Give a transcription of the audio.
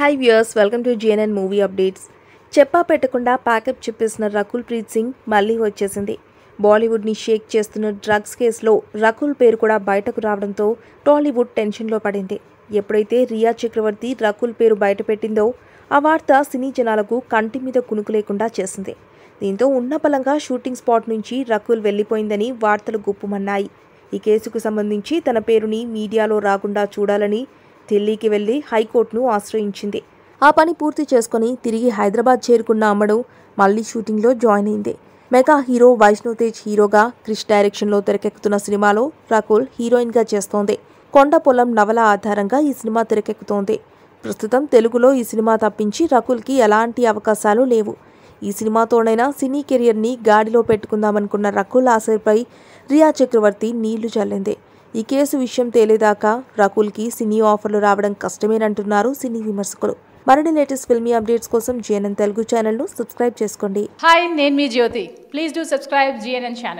hi viewers welcome to GNN movie updates చెప్పా పెట్టకుండా pack up చెప్పేసిన రకుల్ ప్రీత్ సింగ్ మళ్ళీ వచ్చేసింది బాలీవుడ్ని షేక్ చేస్తున్న డ్రగ్స్ కేసులో రకుల్ పేరు కూడా బయటకు రావడంతో టాలీవుడ్ టెన్షన్లో పడింది ఎప్పుడైతే రియా చక్రవర్తి రకుల్ పేరు బయటపెట్టిందో ఆ వార్త సినీ జనాలకు కంటి మీద కునుకు లేకుండా చేసింది దీంతో ఉన్న బలంగా షూటింగ్ స్పాట్ నుంచి రకుల్ వెళ్ళిపోయిందని వార్తలు గుప్పుమన్నాయి ఈ కేసుకు సంబంధించి తన పేరుని మీడియాలో రాకుండా చూడాలని ఢిల్లీకి వెళ్లి హైకోర్టును ఆశ్రయించింది ఆ పని పూర్తి చేసుకుని తిరిగి హైదరాబాద్ చేరుకున్న అమ్మడు మళ్ళీ షూటింగ్లో జాయిన్ అయింది మెగా హీరో వైష్ణవ్ తేజ్ హీరోగా క్రిష్ డైరెక్షన్లో తెరకెక్కుతున్న సినిమాలో రకుల్ హీరోయిన్గా చేస్తోంది కొండ పొలం నవల ఆధారంగా ఈ సినిమా తెరకెక్కుతోంది ప్రస్తుతం తెలుగులో ఈ సినిమా తప్పించి రకుల్కి ఎలాంటి అవకాశాలు లేవు ఈ సినిమాతోనైనా సినీ కెరియర్ని గాడిలో పెట్టుకుందామనుకున్న రకుల్ ఆశపై రియా చక్రవర్తి నీళ్లు చల్లింది ఈ కేసు విషయం తేలేదాకా కి సినీ ఆఫర్లు రావడం కష్టమేనంటున్నారు సినీ విమర్శకులు మరిన్ని లేటెస్ట్ ఫిల్మీ అప్డేట్స్ కోసం జిఎన్ఎన్ తెలుగు ఛానల్ ను సబ్స్క్రైబ్ చేసుకోండి హాయ్ నేను మీ Jyothi please do subscribe GNN channel